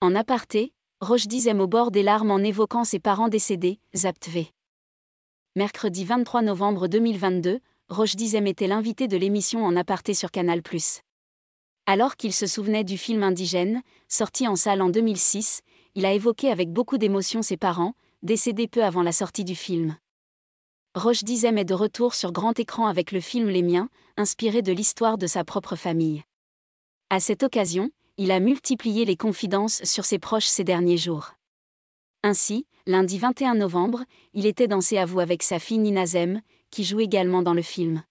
En aparté, Roche-Dizem au bord des larmes en évoquant ses parents décédés, Zaptv. Mercredi 23 novembre 2022, Roche-Dizem était l'invité de l'émission En aparté sur Canal+. Alors qu'il se souvenait du film Indigène, sorti en salle en 2006, il a évoqué avec beaucoup d'émotion ses parents, décédés peu avant la sortie du film. Roche Dizem est de retour sur grand écran avec le film Les Miens, inspiré de l'histoire de sa propre famille. À cette occasion, il a multiplié les confidences sur ses proches ces derniers jours. Ainsi, lundi 21 novembre, il était dansé à vous avec sa fille Nina Zem, qui joue également dans le film.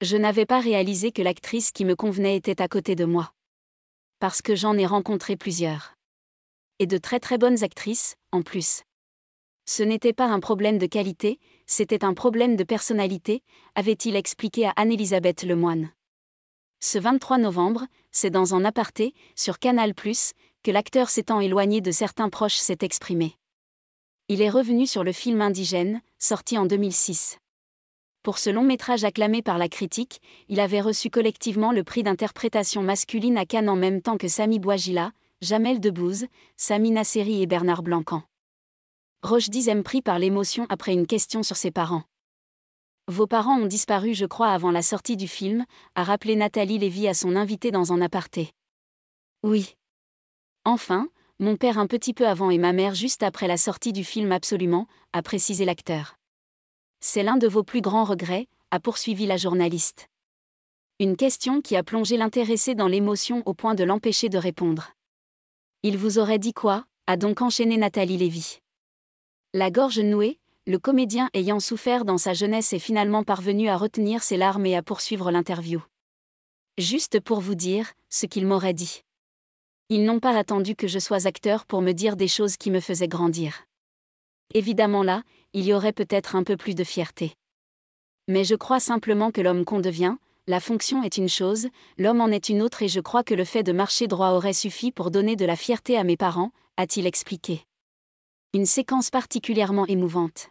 Je n'avais pas réalisé que l'actrice qui me convenait était à côté de moi. Parce que j'en ai rencontré plusieurs. Et de très très bonnes actrices, en plus. Ce n'était pas un problème de qualité, c'était un problème de personnalité, avait-il expliqué à Anne-Elisabeth Lemoine. Ce 23 novembre, c'est dans un aparté, sur Canal+, que l'acteur s'étant éloigné de certains proches s'est exprimé. Il est revenu sur le film Indigène, sorti en 2006. Pour ce long métrage acclamé par la critique, il avait reçu collectivement le prix d'interprétation masculine à Cannes en même temps que Sami Bouagila, Jamel Debbouze, Sami Nasseri et Bernard Blancan. Roche disait pris par l'émotion après une question sur ses parents. Vos parents ont disparu, je crois, avant la sortie du film, a rappelé Nathalie Lévy à son invité dans un aparté. Oui. Enfin, mon père un petit peu avant et ma mère juste après la sortie du film absolument, a précisé l'acteur. C'est l'un de vos plus grands regrets, a poursuivi la journaliste. Une question qui a plongé l'intéressé dans l'émotion au point de l'empêcher de répondre. Il vous aurait dit quoi a donc enchaîné Nathalie Lévy. La gorge nouée, le comédien ayant souffert dans sa jeunesse est finalement parvenu à retenir ses larmes et à poursuivre l'interview. Juste pour vous dire ce qu'il m'aurait dit. Ils n'ont pas attendu que je sois acteur pour me dire des choses qui me faisaient grandir. Évidemment là, il y aurait peut-être un peu plus de fierté. Mais je crois simplement que l'homme qu'on devient, la fonction est une chose, l'homme en est une autre et je crois que le fait de marcher droit aurait suffi pour donner de la fierté à mes parents, a-t-il expliqué. Une séquence particulièrement émouvante.